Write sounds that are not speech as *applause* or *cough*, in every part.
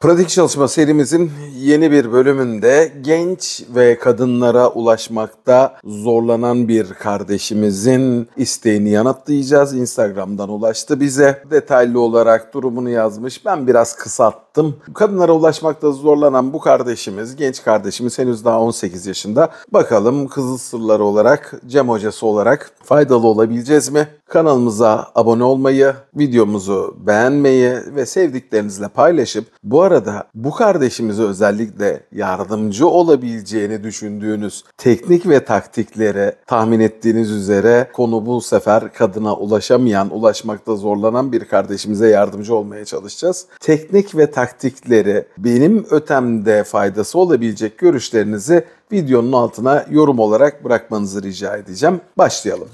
Pratik çalışma serimizin yeni bir bölümünde genç ve kadınlara ulaşmakta zorlanan bir kardeşimizin isteğini yanıtlayacağız. Instagram'dan ulaştı bize. Detaylı olarak durumunu yazmış. Ben biraz kısalt yaptım. Kadınlara ulaşmakta zorlanan bu kardeşimiz, genç kardeşimiz henüz daha 18 yaşında. Bakalım Kızıl Sırlar olarak, Cem Hocası olarak faydalı olabileceğiz mi? Kanalımıza abone olmayı, videomuzu beğenmeyi ve sevdiklerinizle paylaşıp bu arada bu kardeşimize özellikle yardımcı olabileceğini düşündüğünüz teknik ve taktikleri tahmin ettiğiniz üzere konu bu sefer kadına ulaşamayan, ulaşmakta zorlanan bir kardeşimize yardımcı olmaya çalışacağız. Teknik ve taktik taktikleri, benim ötemde faydası olabilecek görüşlerinizi videonun altına yorum olarak bırakmanızı rica edeceğim. Başlayalım.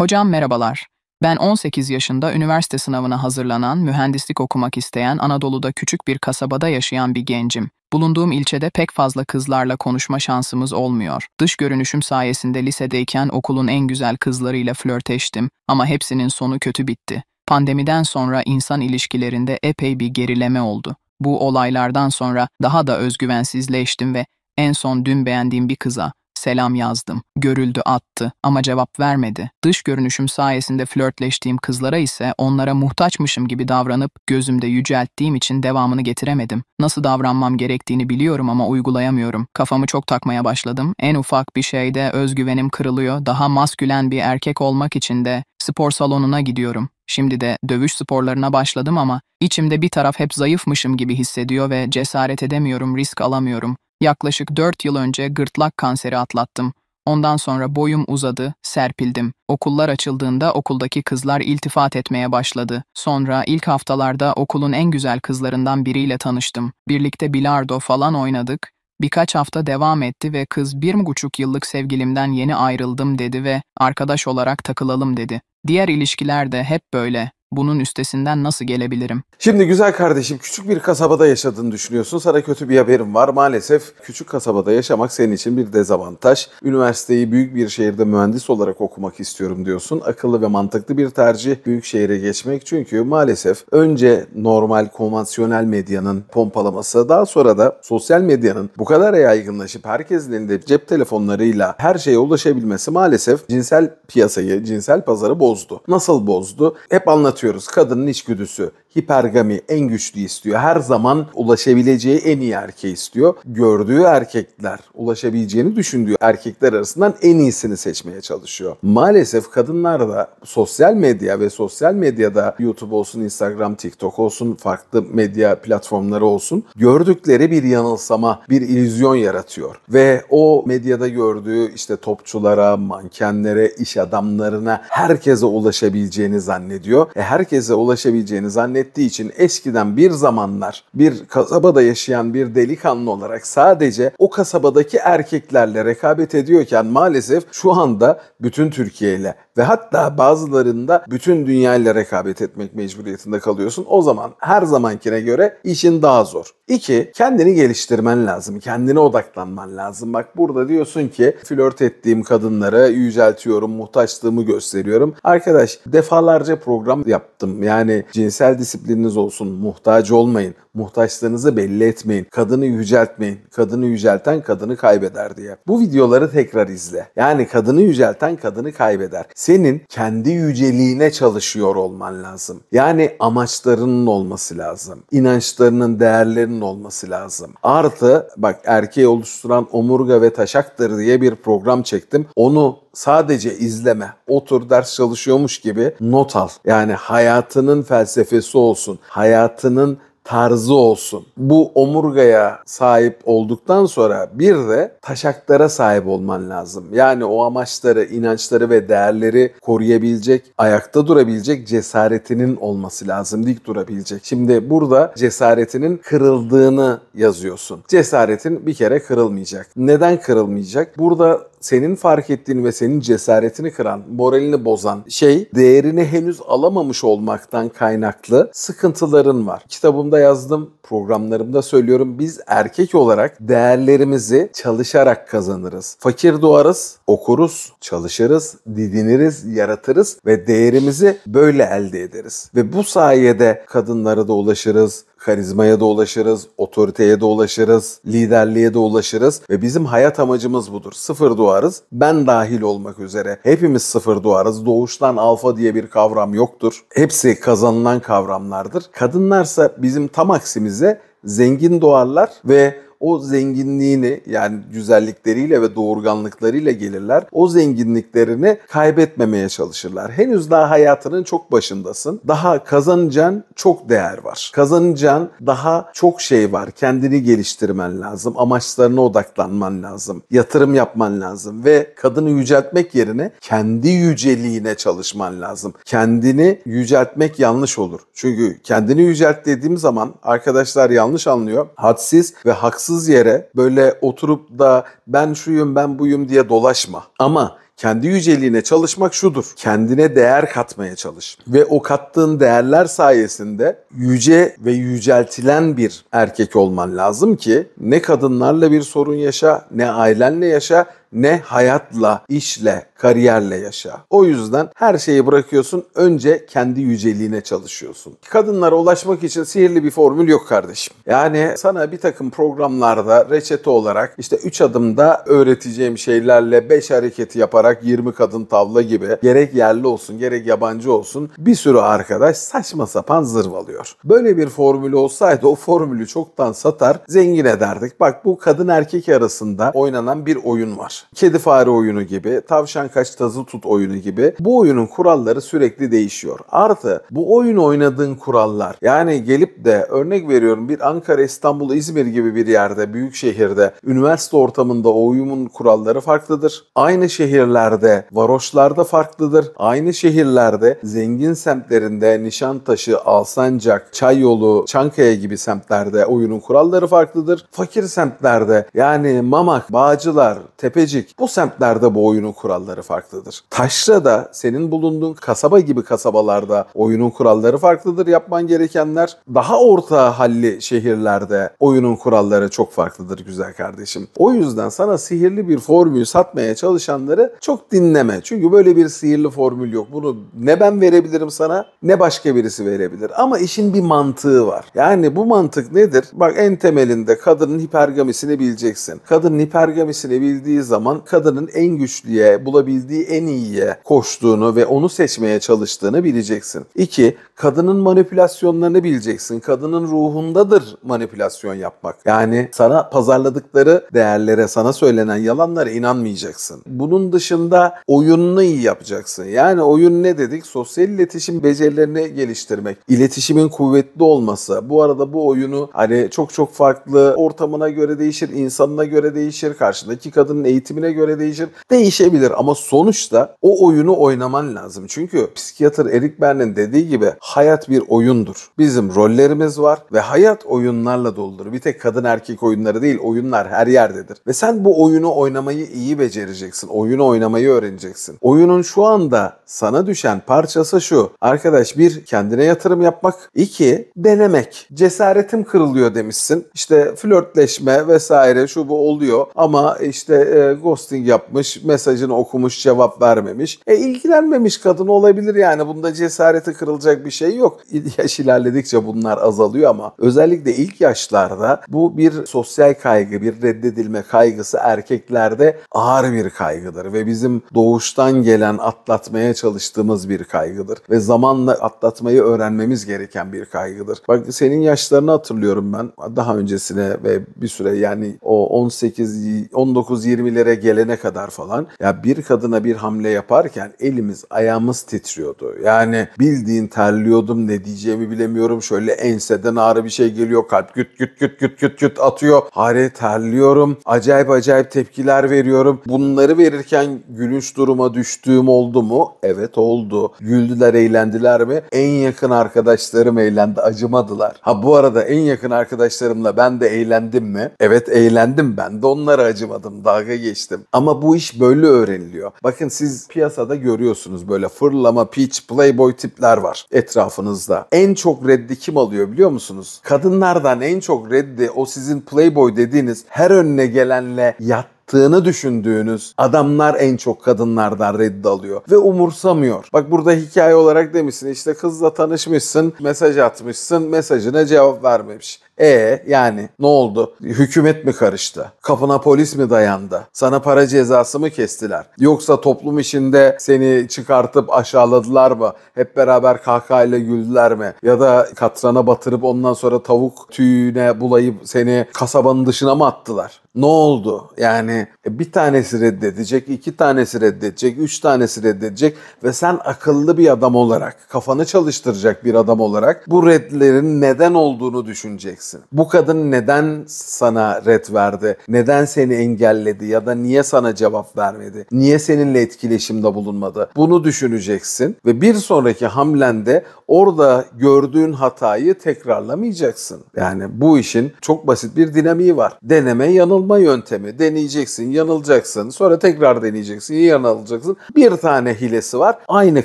Hocam merhabalar. Ben 18 yaşında üniversite sınavına hazırlanan, mühendislik okumak isteyen Anadolu'da küçük bir kasabada yaşayan bir gencim. Bulunduğum ilçede pek fazla kızlarla konuşma şansımız olmuyor. Dış görünüşüm sayesinde lisedeyken okulun en güzel kızlarıyla flörteştim ama hepsinin sonu kötü bitti. Pandemiden sonra insan ilişkilerinde epey bir gerileme oldu. Bu olaylardan sonra daha da özgüvensizleştim ve en son dün beğendiğim bir kıza Selam yazdım. Görüldü attı ama cevap vermedi. Dış görünüşüm sayesinde flörtleştiğim kızlara ise onlara muhtaçmışım gibi davranıp gözümde yücelttiğim için devamını getiremedim. Nasıl davranmam gerektiğini biliyorum ama uygulayamıyorum. Kafamı çok takmaya başladım. En ufak bir şeyde özgüvenim kırılıyor. Daha maskülen bir erkek olmak için de spor salonuna gidiyorum. Şimdi de dövüş sporlarına başladım ama içimde bir taraf hep zayıfmışım gibi hissediyor ve cesaret edemiyorum, risk alamıyorum. Yaklaşık 4 yıl önce gırtlak kanseri atlattım. Ondan sonra boyum uzadı, serpildim. Okullar açıldığında okuldaki kızlar iltifat etmeye başladı. Sonra ilk haftalarda okulun en güzel kızlarından biriyle tanıştım. Birlikte bilardo falan oynadık. Birkaç hafta devam etti ve kız bir buçuk yıllık sevgilimden yeni ayrıldım dedi ve arkadaş olarak takılalım dedi. Diğer ilişkiler de hep böyle bunun üstesinden nasıl gelebilirim? Şimdi güzel kardeşim küçük bir kasabada yaşadığını düşünüyorsun. Sana kötü bir haberim var. Maalesef küçük kasabada yaşamak senin için bir dezavantaj. Üniversiteyi büyük bir şehirde mühendis olarak okumak istiyorum diyorsun. Akıllı ve mantıklı bir tercih büyük şehire geçmek. Çünkü maalesef önce normal konvansiyonel medyanın pompalaması daha sonra da sosyal medyanın bu kadar yaygınlaşıp herkesin elinde cep telefonlarıyla her şeye ulaşabilmesi maalesef cinsel piyasayı, cinsel pazarı bozdu. Nasıl bozdu? Hep anlatıyorum anlatıyoruz. Kadının içgüdüsü hipergami en güçlü istiyor. Her zaman ulaşabileceği en iyi erkeği istiyor. Gördüğü erkekler, ulaşabileceğini düşündüğü erkekler arasından en iyisini seçmeye çalışıyor. Maalesef kadınlar da sosyal medya ve sosyal medyada YouTube olsun, Instagram, TikTok olsun, farklı medya platformları olsun gördükleri bir yanılsama, bir illüzyon yaratıyor. Ve o medyada gördüğü işte topçulara, mankenlere, iş adamlarına herkese ulaşabileceğini zannediyor. E herkese ulaşabileceğini zannediyor ettiği için eskiden bir zamanlar bir kasabada yaşayan bir delikanlı olarak sadece o kasabadaki erkeklerle rekabet ediyorken maalesef şu anda bütün Türkiye ile ve hatta bazılarında bütün dünya ile rekabet etmek mecburiyetinde kalıyorsun. O zaman her zamankine göre işin daha zor. İki, kendini geliştirmen lazım. Kendine odaklanman lazım. Bak burada diyorsun ki flört ettiğim kadınlara yüceltiyorum, muhtaçlığımı gösteriyorum. Arkadaş defalarca program yaptım. Yani cinsel disiplininiz olsun. Muhtaç olmayın. Muhtaçlığınızı belli etmeyin. Kadını yüceltmeyin. Kadını yücelten kadını kaybeder diye. Bu videoları tekrar izle. Yani kadını yücelten kadını kaybeder. Senin kendi yüceliğine çalışıyor olman lazım. Yani amaçlarının olması lazım. İnançlarının, değerlerinin olması lazım. Artı bak erkeği oluşturan omurga ve taşaktır diye bir program çektim. Onu sadece izleme. Otur ders çalışıyormuş gibi not al. Yani hayatının felsefesi olsun. Hayatının tarzı olsun. Bu omurgaya sahip olduktan sonra bir de taşaklara sahip olman lazım. Yani o amaçları, inançları ve değerleri koruyabilecek, ayakta durabilecek cesaretinin olması lazım. Dik durabilecek. Şimdi burada cesaretinin kırıldığını yazıyorsun. Cesaretin bir kere kırılmayacak. Neden kırılmayacak? Burada senin fark ettiğin ve senin cesaretini kıran, moralini bozan şey değerini henüz alamamış olmaktan kaynaklı sıkıntıların var. Kitabımda yazdım, programlarımda söylüyorum. Biz erkek olarak değerlerimizi çalışarak kazanırız. Fakir doğarız, okuruz, çalışırız, didiniriz, yaratırız ve değerimizi böyle elde ederiz. Ve bu sayede kadınlara da ulaşırız, karizmaya da ulaşırız, otoriteye de ulaşırız, liderliğe de ulaşırız ve bizim hayat amacımız budur. Sıfır duvarız. Ben dahil olmak üzere hepimiz sıfır duvarız. Doğuştan alfa diye bir kavram yoktur. Hepsi kazanılan kavramlardır. Kadınlarsa bizim tam aksimize zengin doğarlar ve o zenginliğini yani güzellikleriyle ve doğurganlıklarıyla gelirler. O zenginliklerini kaybetmemeye çalışırlar. Henüz daha hayatının çok başındasın. Daha kazanacağın çok değer var. Kazanacağın daha çok şey var. Kendini geliştirmen lazım. Amaçlarına odaklanman lazım. Yatırım yapman lazım ve kadını yüceltmek yerine kendi yüceliğine çalışman lazım. Kendini yüceltmek yanlış olur. Çünkü kendini yücelt dediğim zaman arkadaşlar yanlış anlıyor. Hadsiz ve haksız tatsız yere böyle oturup da ben şuyum ben buyum diye dolaşma. Ama kendi yüceliğine çalışmak şudur. Kendine değer katmaya çalış. Ve o kattığın değerler sayesinde yüce ve yüceltilen bir erkek olman lazım ki ne kadınlarla bir sorun yaşa, ne ailenle yaşa, ne hayatla, işle, kariyerle yaşa. O yüzden her şeyi bırakıyorsun. Önce kendi yüceliğine çalışıyorsun. Kadınlara ulaşmak için sihirli bir formül yok kardeşim. Yani sana bir takım programlarda reçete olarak işte 3 adımda öğreteceğim şeylerle 5 hareketi yaparak 20 kadın tavla gibi gerek yerli olsun gerek yabancı olsun bir sürü arkadaş saçma sapan zırvalıyor. Böyle bir formülü olsaydı o formülü çoktan satar zengin ederdik. Bak bu kadın erkek arasında oynanan bir oyun var. Kedi fare oyunu gibi, tavşan kaç tazı tut oyunu gibi bu oyunun kuralları sürekli değişiyor. Artı bu oyun oynadığın kurallar yani gelip de örnek veriyorum bir Ankara, İstanbul, İzmir gibi bir yerde, büyük şehirde, üniversite ortamında oyunun kuralları farklıdır. Aynı şehirlerde, varoşlarda farklıdır. Aynı şehirlerde zengin semtlerinde Nişantaşı, Alsancak, Çayyolu, Çankaya gibi semtlerde oyunun kuralları farklıdır. Fakir semtlerde yani Mamak, Bağcılar, Tepeci Bilecik bu semtlerde bu oyunun kuralları farklıdır. Taşra'da senin bulunduğun kasaba gibi kasabalarda oyunun kuralları farklıdır. Yapman gerekenler daha orta halli şehirlerde oyunun kuralları çok farklıdır güzel kardeşim. O yüzden sana sihirli bir formül satmaya çalışanları çok dinleme. Çünkü böyle bir sihirli formül yok. Bunu ne ben verebilirim sana ne başka birisi verebilir. Ama işin bir mantığı var. Yani bu mantık nedir? Bak en temelinde kadının hipergamisini bileceksin. Kadının hipergamisini bildiği zaman zaman kadının en güçlüye, bulabildiği en iyiye koştuğunu ve onu seçmeye çalıştığını bileceksin. İki, kadının manipülasyonlarını bileceksin. Kadının ruhundadır manipülasyon yapmak. Yani sana pazarladıkları değerlere, sana söylenen yalanlara inanmayacaksın. Bunun dışında oyununu iyi yapacaksın. Yani oyun ne dedik? Sosyal iletişim becerilerini geliştirmek, iletişimin kuvvetli olması. Bu arada bu oyunu hani çok çok farklı ortamına göre değişir, insanına göre değişir, karşındaki kadının eğitim yönetimine göre değişir. Değişebilir ama sonuçta o oyunu oynaman lazım. Çünkü psikiyatr Erik Berne'nin dediği gibi hayat bir oyundur. Bizim rollerimiz var ve hayat oyunlarla doludur. Bir tek kadın erkek oyunları değil oyunlar her yerdedir. Ve sen bu oyunu oynamayı iyi becereceksin. Oyunu oynamayı öğreneceksin. Oyunun şu anda sana düşen parçası şu. Arkadaş bir kendine yatırım yapmak. iki denemek. Cesaretim kırılıyor demişsin. İşte flörtleşme vesaire şu bu oluyor ama işte e, ghosting yapmış, mesajını okumuş, cevap vermemiş. E ilgilenmemiş kadın olabilir yani. Bunda cesareti kırılacak bir şey yok. Yaş ilerledikçe bunlar azalıyor ama özellikle ilk yaşlarda bu bir sosyal kaygı, bir reddedilme kaygısı erkeklerde ağır bir kaygıdır ve bizim doğuştan gelen atlatmaya çalıştığımız bir kaygıdır ve zamanla atlatmayı öğrenmemiz gereken bir kaygıdır. Bak senin yaşlarını hatırlıyorum ben daha öncesine ve bir süre yani o 18 19 20'li hamlelere gelene kadar falan ya bir kadına bir hamle yaparken elimiz ayağımız titriyordu. Yani bildiğin terliyordum ne diyeceğimi bilemiyorum. Şöyle enseden ağrı bir şey geliyor. Kalp güt güt güt güt güt güt atıyor. Hare terliyorum. Acayip acayip tepkiler veriyorum. Bunları verirken gülünç duruma düştüğüm oldu mu? Evet oldu. Güldüler eğlendiler mi? En yakın arkadaşlarım eğlendi. Acımadılar. Ha bu arada en yakın arkadaşlarımla ben de eğlendim mi? Evet eğlendim ben de onlara acımadım. Dalga geçtim geçtim. Ama bu iş böyle öğreniliyor. Bakın siz piyasada görüyorsunuz böyle fırlama, peach, playboy tipler var etrafınızda. En çok reddi kim alıyor biliyor musunuz? Kadınlardan en çok reddi o sizin playboy dediğiniz her önüne gelenle yat yaptığını düşündüğünüz adamlar en çok kadınlardan reddi alıyor ve umursamıyor. Bak burada hikaye olarak demişsin işte kızla tanışmışsın, mesaj atmışsın, mesajına cevap vermemiş. E yani ne oldu? Hükümet mi karıştı? Kapına polis mi dayandı? Sana para cezası mı kestiler? Yoksa toplum içinde seni çıkartıp aşağıladılar mı? Hep beraber kahkahayla güldüler mi? Ya da katrana batırıp ondan sonra tavuk tüyüne bulayıp seni kasabanın dışına mı attılar? Ne oldu? Yani e, bir tanesi reddedecek, iki tanesi reddedecek, üç tanesi reddedecek ve sen akıllı bir adam olarak, kafanı çalıştıracak bir adam olarak bu reddlerin neden olduğunu düşüneceksin edeceksin. Bu kadın neden sana ret verdi? Neden seni engelledi ya da niye sana cevap vermedi? Niye seninle etkileşimde bulunmadı? Bunu düşüneceksin ve bir sonraki hamlende orada gördüğün hatayı tekrarlamayacaksın. Yani bu işin çok basit bir dinamiği var. Deneme yanılma yöntemi. Deneyeceksin, yanılacaksın, sonra tekrar deneyeceksin, yanılacaksın. Bir tane hilesi var. Aynı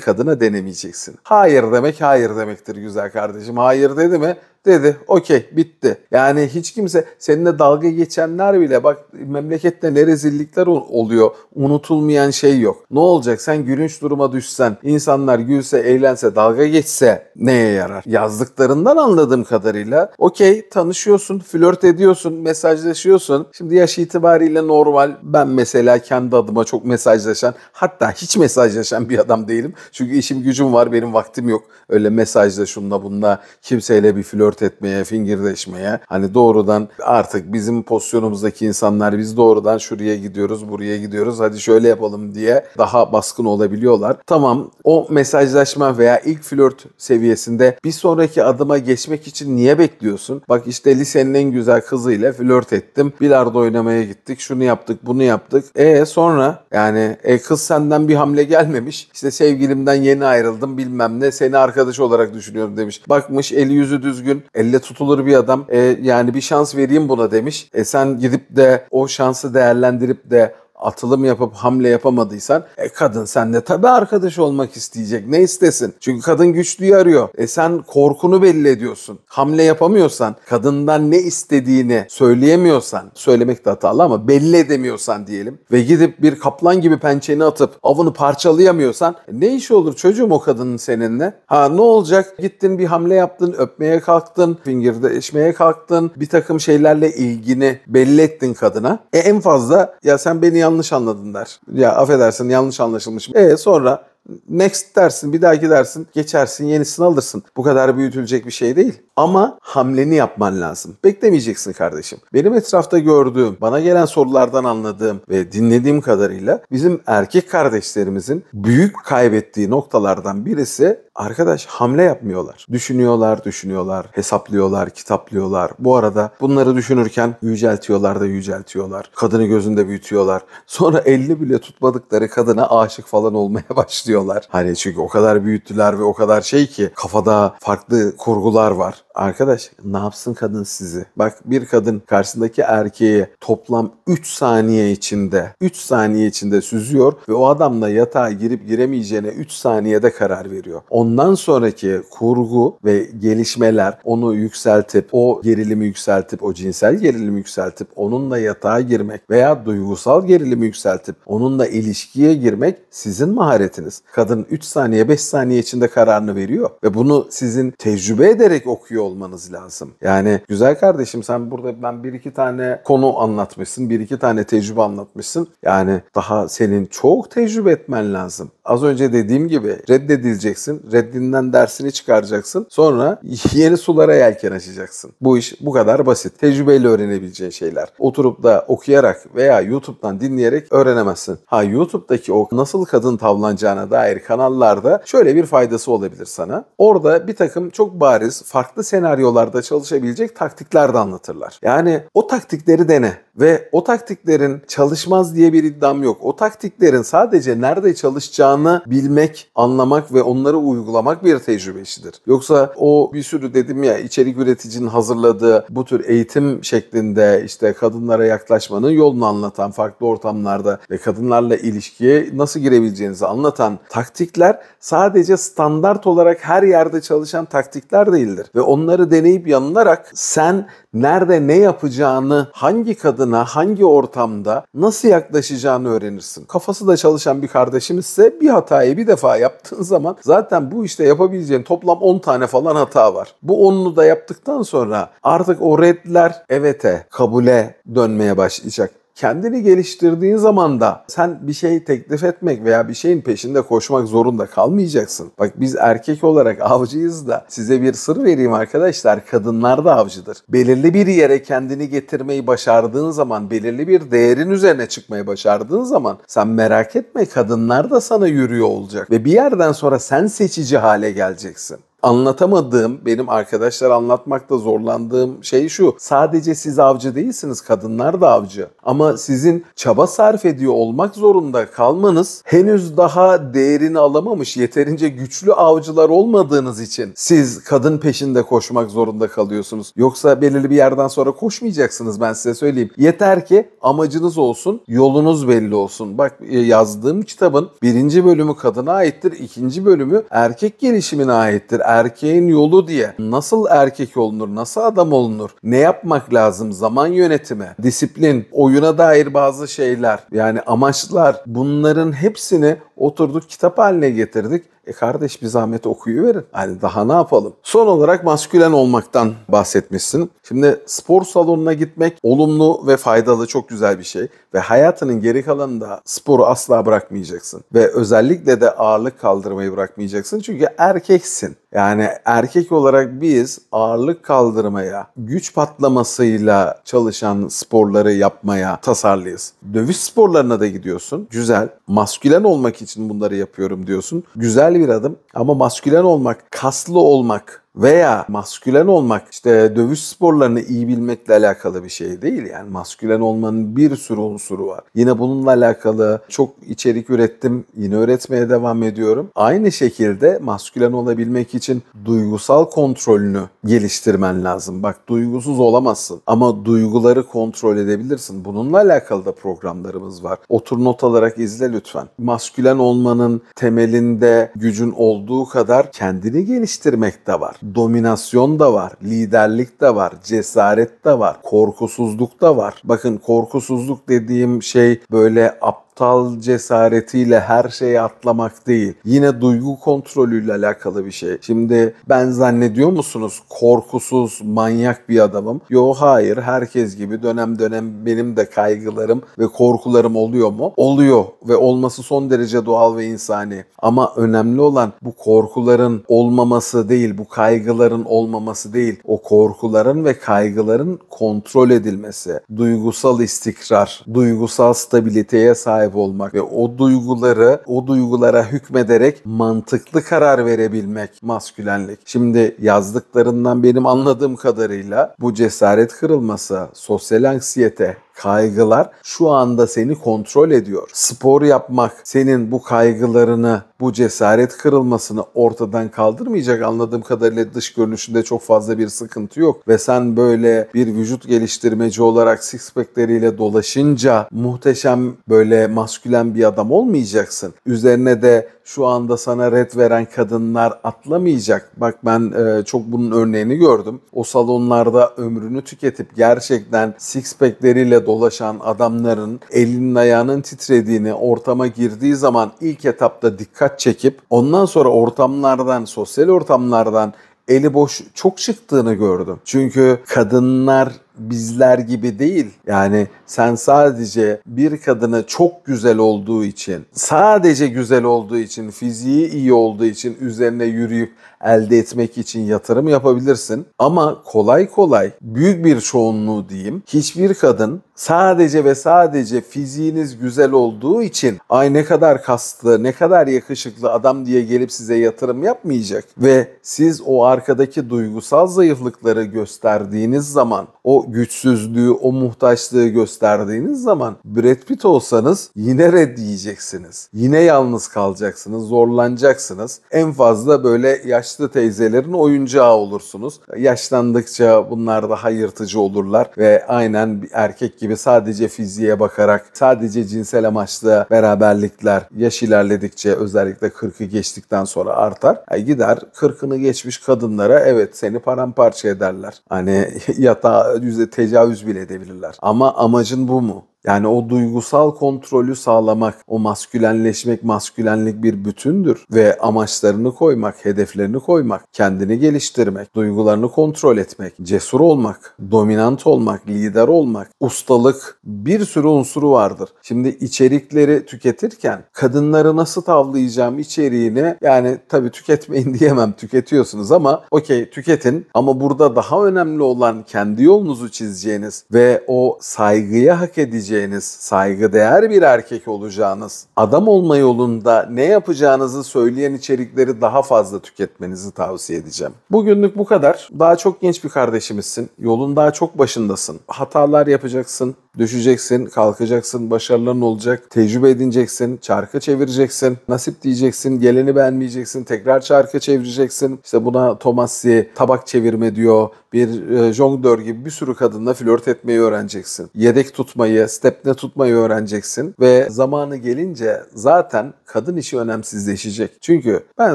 kadına denemeyeceksin. Hayır demek hayır demektir güzel kardeşim. Hayır dedi mi dedi okey bitti. Yani hiç kimse seninle dalga geçenler bile bak memlekette ne rezillikler oluyor unutulmayan şey yok. Ne olacak sen gülünç duruma düşsen insanlar gülse eğlense dalga geçse neye yarar? Yazdıklarından anladığım kadarıyla okey tanışıyorsun flört ediyorsun mesajlaşıyorsun. Şimdi yaş itibariyle normal ben mesela kendi adıma çok mesajlaşan hatta hiç mesajlaşan bir adam değilim. Çünkü işim gücüm var benim vaktim yok. Öyle mesajla şunla bununla kimseyle bir flört flört etmeye, fingirdeşmeye hani doğrudan artık bizim pozisyonumuzdaki insanlar biz doğrudan şuraya gidiyoruz, buraya gidiyoruz hadi şöyle yapalım diye daha baskın olabiliyorlar. Tamam o mesajlaşma veya ilk flört seviyesinde bir sonraki adıma geçmek için niye bekliyorsun? Bak işte lisenin en güzel kızıyla flört ettim. Bilardo oynamaya gittik. Şunu yaptık, bunu yaptık. E sonra yani e, kız senden bir hamle gelmemiş. İşte sevgilimden yeni ayrıldım bilmem ne. Seni arkadaş olarak düşünüyorum demiş. Bakmış eli yüzü düzgün düzgün, elle tutulur bir adam. E, yani bir şans vereyim buna demiş. E sen gidip de o şansı değerlendirip de atılım yapıp hamle yapamadıysan e kadın sen de tabii arkadaş olmak isteyecek. Ne istesin? Çünkü kadın güçlüyü arıyor. E sen korkunu belli ediyorsun. Hamle yapamıyorsan, kadından ne istediğini söyleyemiyorsan, söylemek de hatalı ama belli edemiyorsan diyelim ve gidip bir kaplan gibi pençeni atıp avını parçalayamıyorsan e ne iş olur çocuğum o kadının seninle? Ha ne olacak? Gittin bir hamle yaptın, öpmeye kalktın, fingirdeşmeye kalktın, bir takım şeylerle ilgini belli ettin kadına. E en fazla ya sen beni yanlış anladın der. Ya affedersin yanlış anlaşılmış. E sonra next dersin, bir dahaki dersin, geçersin, yenisini alırsın. Bu kadar büyütülecek bir şey değil. Ama hamleni yapman lazım. Beklemeyeceksin kardeşim. Benim etrafta gördüğüm, bana gelen sorulardan anladığım ve dinlediğim kadarıyla bizim erkek kardeşlerimizin büyük kaybettiği noktalardan birisi Arkadaş hamle yapmıyorlar. Düşünüyorlar, düşünüyorlar, hesaplıyorlar, kitaplıyorlar. Bu arada bunları düşünürken yüceltiyorlar da yüceltiyorlar. Kadını gözünde büyütüyorlar. Sonra elli bile tutmadıkları kadına aşık falan olmaya *laughs* başlıyorlar. Hani çünkü o kadar büyüttüler ve o kadar şey ki kafada farklı kurgular var. Arkadaş ne yapsın kadın sizi? Bak bir kadın karşısındaki erkeği toplam 3 saniye içinde 3 saniye içinde süzüyor ve o adamla yatağa girip giremeyeceğine 3 saniyede karar veriyor. Ondan sonraki kurgu ve gelişmeler onu yükseltip o gerilimi yükseltip o cinsel gerilimi yükseltip onunla yatağa girmek veya duygusal gerilimi yükseltip onunla ilişkiye girmek sizin maharetiniz. Kadın 3 saniye 5 saniye içinde kararını veriyor ve bunu sizin tecrübe ederek okuyor olmanız lazım. Yani güzel kardeşim sen burada ben bir iki tane konu anlatmışsın, bir iki tane tecrübe anlatmışsın. Yani daha senin çok tecrübe etmen lazım. Az önce dediğim gibi reddedileceksin. Reddinden dersini çıkaracaksın. Sonra yeni sulara yelken açacaksın. Bu iş bu kadar basit. Tecrübeyle öğrenebileceğin şeyler. Oturup da okuyarak veya YouTube'dan dinleyerek öğrenemezsin. Ha YouTube'daki o nasıl kadın tavlanacağına dair kanallarda şöyle bir faydası olabilir sana. Orada bir takım çok bariz farklı senaryolarda çalışabilecek taktikler de anlatırlar. Yani o taktikleri dene ve o taktiklerin çalışmaz diye bir iddiam yok. O taktiklerin sadece nerede çalışacağını olacağını bilmek, anlamak ve onları uygulamak bir tecrübe işidir. Yoksa o bir sürü dedim ya içerik üreticinin hazırladığı bu tür eğitim şeklinde işte kadınlara yaklaşmanın yolunu anlatan farklı ortamlarda ve kadınlarla ilişkiye nasıl girebileceğinizi anlatan taktikler sadece standart olarak her yerde çalışan taktikler değildir ve onları deneyip yanılarak sen nerede ne yapacağını, hangi kadına, hangi ortamda nasıl yaklaşacağını öğrenirsin. Kafası da çalışan bir kardeşimizse bir bir hatayı bir defa yaptığın zaman zaten bu işte yapabileceğin toplam 10 tane falan hata var. Bu 10'unu da yaptıktan sonra artık o redler evete, kabule dönmeye başlayacak kendini geliştirdiğin zaman da sen bir şey teklif etmek veya bir şeyin peşinde koşmak zorunda kalmayacaksın. Bak biz erkek olarak avcıyız da size bir sır vereyim arkadaşlar. Kadınlar da avcıdır. Belirli bir yere kendini getirmeyi başardığın zaman, belirli bir değerin üzerine çıkmayı başardığın zaman sen merak etme kadınlar da sana yürüyor olacak ve bir yerden sonra sen seçici hale geleceksin anlatamadığım, benim arkadaşlar anlatmakta zorlandığım şey şu. Sadece siz avcı değilsiniz, kadınlar da avcı. Ama sizin çaba sarf ediyor olmak zorunda kalmanız henüz daha değerini alamamış, yeterince güçlü avcılar olmadığınız için siz kadın peşinde koşmak zorunda kalıyorsunuz. Yoksa belirli bir yerden sonra koşmayacaksınız ben size söyleyeyim. Yeter ki amacınız olsun, yolunuz belli olsun. Bak e, yazdığım kitabın birinci bölümü kadına aittir, ikinci bölümü erkek gelişimine aittir erkeğin yolu diye nasıl erkek olunur, nasıl adam olunur, ne yapmak lazım, zaman yönetimi, disiplin, oyuna dair bazı şeyler yani amaçlar bunların hepsini oturduk kitap haline getirdik e kardeş bir zahmet okuyuverin. Hani daha ne yapalım? Son olarak maskülen olmaktan bahsetmişsin. Şimdi spor salonuna gitmek olumlu ve faydalı çok güzel bir şey. Ve hayatının geri kalanında sporu asla bırakmayacaksın. Ve özellikle de ağırlık kaldırmayı bırakmayacaksın. Çünkü erkeksin. Yani erkek olarak biz ağırlık kaldırmaya, güç patlamasıyla çalışan sporları yapmaya tasarlıyız. Dövüş sporlarına da gidiyorsun. Güzel. Maskülen olmak için bunları yapıyorum diyorsun. Güzel bir adım ama maskülen olmak, kaslı olmak veya maskülen olmak işte dövüş sporlarını iyi bilmekle alakalı bir şey değil. Yani maskülen olmanın bir sürü unsuru var. Yine bununla alakalı çok içerik ürettim. Yine öğretmeye devam ediyorum. Aynı şekilde maskülen olabilmek için duygusal kontrolünü geliştirmen lazım. Bak duygusuz olamazsın ama duyguları kontrol edebilirsin. Bununla alakalı da programlarımız var. Otur not alarak izle lütfen. Maskülen olmanın temelinde gücün olduğu kadar kendini geliştirmek de var dominasyon da var, liderlik de var, cesaret de var, korkusuzluk da var. Bakın korkusuzluk dediğim şey böyle aptal aptal cesaretiyle her şeyi atlamak değil. Yine duygu kontrolüyle alakalı bir şey. Şimdi ben zannediyor musunuz korkusuz, manyak bir adamım? Yo hayır, herkes gibi dönem dönem benim de kaygılarım ve korkularım oluyor mu? Oluyor ve olması son derece doğal ve insani. Ama önemli olan bu korkuların olmaması değil, bu kaygıların olmaması değil. O korkuların ve kaygıların kontrol edilmesi, duygusal istikrar, duygusal stabiliteye sahip sahip olmak ve o duyguları, o duygulara hükmederek mantıklı karar verebilmek maskülenlik. Şimdi yazdıklarından benim anladığım kadarıyla bu cesaret kırılması, sosyal anksiyete, kaygılar şu anda seni kontrol ediyor. Spor yapmak senin bu kaygılarını, bu cesaret kırılmasını ortadan kaldırmayacak. Anladığım kadarıyla dış görünüşünde çok fazla bir sıkıntı yok ve sen böyle bir vücut geliştirmeci olarak six packleriyle dolaşınca muhteşem böyle maskülen bir adam olmayacaksın. Üzerine de şu anda sana red veren kadınlar atlamayacak. Bak ben e, çok bunun örneğini gördüm. O salonlarda ömrünü tüketip gerçekten six packleriyle dolaşan adamların elinin ayağının titrediğini ortama girdiği zaman ilk etapta dikkat çekip ondan sonra ortamlardan, sosyal ortamlardan eli boş çok çıktığını gördüm. Çünkü kadınlar bizler gibi değil. Yani sen sadece bir kadını çok güzel olduğu için, sadece güzel olduğu için, fiziği iyi olduğu için üzerine yürüyüp elde etmek için yatırım yapabilirsin. Ama kolay kolay büyük bir çoğunluğu diyeyim hiçbir kadın sadece ve sadece fiziğiniz güzel olduğu için ay ne kadar kaslı, ne kadar yakışıklı adam diye gelip size yatırım yapmayacak ve siz o arkadaki duygusal zayıflıkları gösterdiğiniz zaman o güçsüzlüğü, o muhtaçlığı gösterdiğiniz zaman Brad Pitt olsanız yine reddiyeceksiniz, Yine yalnız kalacaksınız, zorlanacaksınız. En fazla böyle yaşlı teyzelerin oyuncağı olursunuz. Yaşlandıkça bunlar daha yırtıcı olurlar ve aynen bir erkek gibi sadece fiziğe bakarak, sadece cinsel amaçlı beraberlikler yaş ilerledikçe özellikle 40'ı geçtikten sonra artar. Yani e, gider 40'ını geçmiş kadınlara evet seni paramparça ederler. Hani *laughs* yatağa bize tecavüz bile edebilirler. Ama amacın bu mu? Yani o duygusal kontrolü sağlamak, o maskülenleşmek, maskülenlik bir bütündür ve amaçlarını koymak, hedeflerini koymak, kendini geliştirmek, duygularını kontrol etmek, cesur olmak, dominant olmak, lider olmak, ustalık bir sürü unsuru vardır. Şimdi içerikleri tüketirken kadınları nasıl tavlayacağım içeriğine yani tabii tüketmeyin *laughs* diyemem tüketiyorsunuz ama okey tüketin ama burada daha önemli olan kendi yolunuzu çizeceğiniz ve o saygıya hak edeceğiniz olabileceğiniz, saygıdeğer bir erkek olacağınız, adam olma yolunda ne yapacağınızı söyleyen içerikleri daha fazla tüketmenizi tavsiye edeceğim. Bugünlük bu kadar. Daha çok genç bir kardeşimizsin. Yolun daha çok başındasın. Hatalar yapacaksın, düşeceksin, kalkacaksın, başarıların olacak, tecrübe edineceksin, çarkı çevireceksin, nasip diyeceksin, geleni beğenmeyeceksin, tekrar çarkı çevireceksin. İşte buna Thomas'ı tabak çevirme diyor, bir e, jonglör gibi bir sürü kadınla flört etmeyi öğreneceksin. Yedek tutmayı, stepte tutmayı öğreneceksin ve zamanı gelince zaten kadın işi önemsizleşecek. Çünkü ben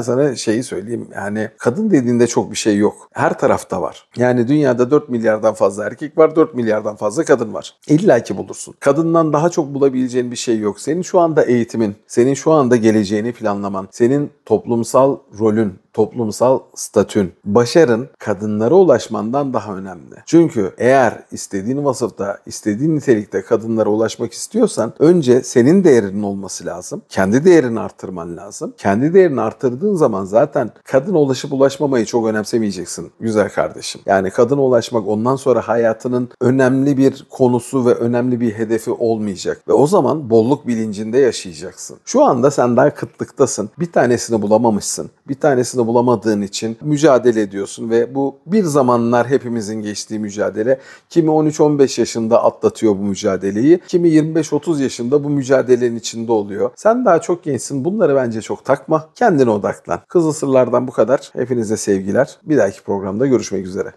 sana şeyi söyleyeyim yani kadın dediğinde çok bir şey yok. Her tarafta var. Yani dünyada 4 milyardan fazla erkek var, 4 milyardan fazla kadın var. İlla ki bulursun. Kadından daha çok bulabileceğin bir şey yok. Senin şu anda eğitimin, senin şu anda geleceğini planlaman, senin toplumsal rolün, toplumsal statün. Başarın kadınlara ulaşmandan daha önemli. Çünkü eğer istediğin vasıfta, istediğin nitelikte kadınlara ulaşmak istiyorsan önce senin değerinin olması lazım. Kendi değerini artırman lazım. Kendi değerini artırdığın zaman zaten kadın ulaşıp ulaşmamayı çok önemsemeyeceksin güzel kardeşim. Yani kadın ulaşmak ondan sonra hayatının önemli bir konusu ve önemli bir hedefi olmayacak. Ve o zaman bolluk bilincinde yaşayacaksın. Şu anda sen daha kıtlıktasın. Bir tanesini bulamamışsın. Bir tanesini karşılığını bulamadığın için mücadele ediyorsun ve bu bir zamanlar hepimizin geçtiği mücadele. Kimi 13-15 yaşında atlatıyor bu mücadeleyi, kimi 25-30 yaşında bu mücadelenin içinde oluyor. Sen daha çok gençsin. Bunları bence çok takma. Kendine odaklan. kız Sırlardan bu kadar. Hepinize sevgiler. Bir dahaki programda görüşmek üzere.